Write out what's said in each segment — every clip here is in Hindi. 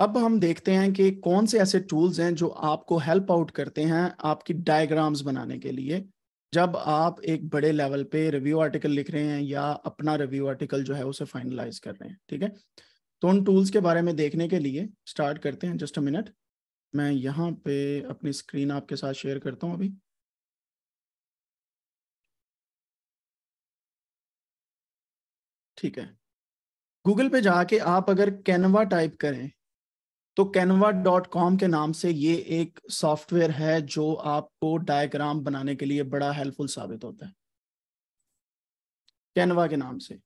अब हम देखते हैं कि कौन से ऐसे टूल्स हैं जो आपको हेल्प आउट करते हैं आपकी डायग्राम्स बनाने के लिए जब आप एक बड़े लेवल पे रिव्यू आर्टिकल लिख रहे हैं या अपना रिव्यू आर्टिकल जो है उसे फाइनलाइज कर रहे हैं ठीक है तो उन टूल्स के बारे में देखने के लिए स्टार्ट करते हैं जस्ट अ मिनट मैं यहाँ पे अपनी स्क्रीन आपके साथ शेयर करता हूँ अभी ठीक है गूगल पे जाके आप अगर कैनवा टाइप करें तो canva.com के नाम से ये एक सॉफ्टवेयर है जो आपको डायग्राम बनाने के लिए बड़ा हेल्पफुल साबित होता है कैनवा के नाम से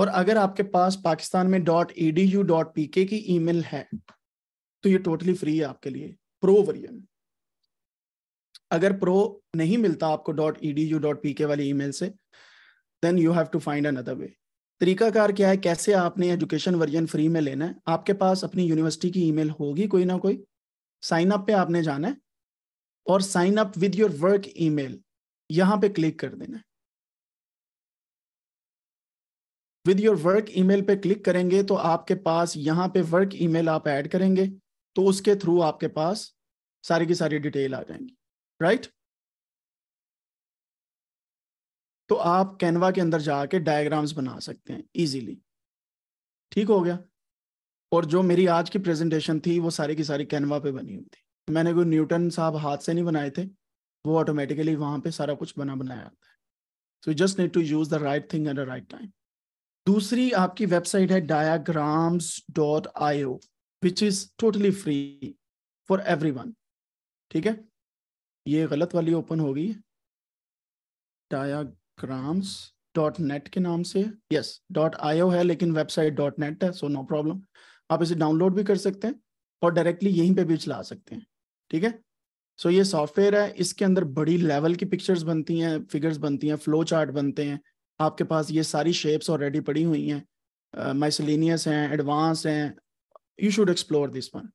और अगर आपके पास पाकिस्तान में dot E D U dot P K की ईमेल है तो ये टोटली फ्री है आपके लिए प्रो वर्जन अगर प्रो नहीं मिलता आपको dot E D U dot P K वाली ई मेल से then you have to find another way तरीकाकार क्या है कैसे आपने एजुकेशन वर्जन फ्री में लेना है आपके पास अपनी यूनिवर्सिटी की ईमेल होगी कोई ना कोई साइन अप पे आपने जाना है और sign up with your work email यहां पे क्लिक कर देना है विद योर वर्क ईमेल पे क्लिक करेंगे तो आपके पास यहाँ पे वर्क ईमेल आप ऐड करेंगे तो उसके थ्रू आपके पास सारी की सारी डिटेल आ जाएंगी राइट right? तो आप कैनवा के अंदर जाके डायग्राम्स बना सकते हैं इजीली ठीक हो गया और जो मेरी आज की प्रेजेंटेशन थी वो सारी की सारी कैनवा पे बनी हुई थी मैंने कोई न्यूटन साहब हाथ से नहीं बनाए थे वो ऑटोमेटिकली वहां पे सारा कुछ बना बनाया जाता है so just need to use the right thing at the right time दूसरी आपकी वेबसाइट है diagrams dot I O which is totally free for everyone ठीक है ये गलत वाली ओपन होगी डायाग्राम grams डॉट नेट के नाम से यस डॉट आईओ है लेकिन वेबसाइट डॉट नेट है सो नो प्रॉब्लम आप इसे डाउनलोड भी कर सकते हैं और डायरेक्टली यहीं पे भी चला सकते हैं ठीक है सो so, ये सॉफ्टवेयर है इसके अंदर बड़ी लेवल की पिक्चर्स बनती हैं फिगर्स बनती हैं फ्लो चार्ट बनते हैं आपके पास ये सारी शेप्स ऑलरेडी पड़ी हुई हैं माइसलिनियस हैं एडवांस हैं you should explore this one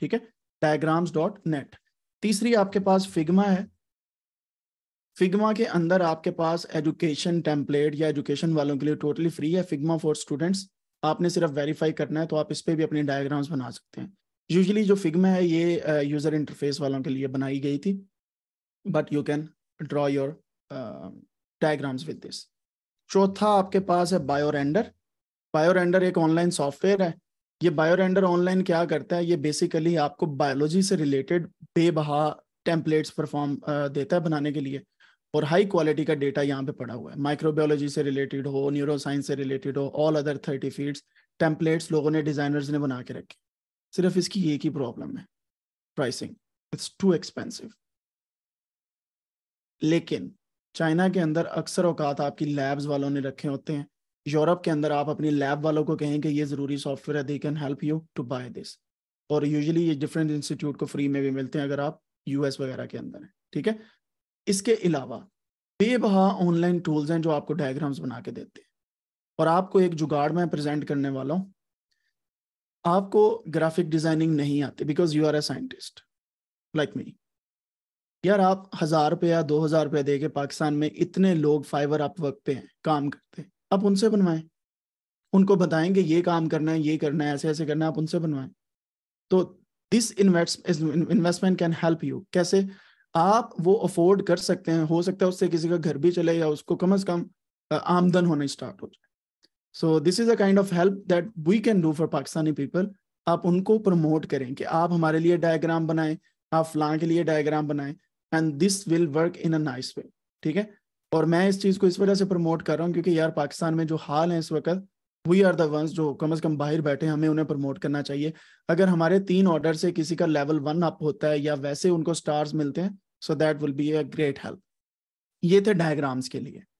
ठीक है डायग्राम्स डॉट नेट तीसरी आपके पास फिग्मा है फिगमा के अंदर आपके पास एजुकेशन टेम्पलेट या एजुकेशन वालों के लिए टोटली फ्री है फिगमा फॉर स्टूडेंट्स आपने सिर्फ वेरीफाई करना है तो आप इस पर भी अपने डायग्राम्स बना सकते हैं यूजली जो फिगमा है ये यूज़र uh, इंटरफेस वालों के लिए बनाई गई थी but you can draw your diagrams with this चौथा आपके पास है बायोरेंडर बायोरेंडर एक ऑनलाइन सॉफ्टवेयर है ये बायोरेंडर ऑनलाइन क्या करता है ये बेसिकली आपको बायोलॉजी से रिलेटेड बेबहा टेम्पलेट्स परफॉर्म uh, देता है बनाने के लिए और हाई क्वालिटी का डेटा यहाँ पे पड़ा हुआ है माइक्रोबायोलॉजी से रिलेटेड हो न्यूरो साइंस से रिलेटेड हो all other thirty fields templates लोगों ने डिजाइनर्स ने बना के रखे सिर्फ इसकी एक ही प्रॉब्लम है प्राइसिंग इट्स टू एक्सपेंसिव लेकिन चाइना के अंदर अक्सर औकात आपकी लैब्स वालों ने रखे होते हैं यूरोप के अंदर आप अपनी लैब वालों को कहें कि ये ज़रूरी सॉफ्टवेयर है they can help you to buy this और यूजली ये डिफरेंट इंस्टीट्यूट को फ्री में भी मिलते हैं अगर आप यूएस वगैरह के अंदर हैं ठीक है इसके अलावा बेबहा ऑनलाइन टूल्स हैं जो आपको डायग्राम्स बना के देते हैं और आपको एक जुगाड़ में प्रेजेंट करने वाला हूँ आपको ग्राफिक डिजाइनिंग नहीं आती because you are a scientist like me यार आप हजार रुपया दो हजार रुपया दे के पाकिस्तान में इतने लोग फाइवर आप वर्क पे हैं काम करते हैं आप उनसे बनवाएं उनको बताएं कि ये काम करना है ये करना है ऐसे ऐसे करना है आप उनसे बनवाएं तो this investment can help you कैसे आप वो अफोर्ड कर सकते हैं हो सकता है उससे किसी का घर भी चले या उसको कम अज कम आमदन होना स्टार्ट हो जाए so this is a kind of help that we can do for Pakistani people आप उनको प्रमोट करें कि आप हमारे लिए डायग्राम बनाएं आप फ्लां के लिए डायग्राम बनाएं and this will work in a nice way ठीक है और मैं इस चीज़ को इस वजह से प्रमोट कर रहा हूँ क्योंकि यार पाकिस्तान में जो हाल है इस वक्त वी आर द वंस जो कम अज कम बाहर बैठे हमें उन्हें प्रमोट करना चाहिए अगर हमारे तीन ऑर्डर से किसी का लेवल वन अप होता है या वैसे उनको स्टार्स मिलते हैं so that will be a great help ये थे डायग्राम्स के लिए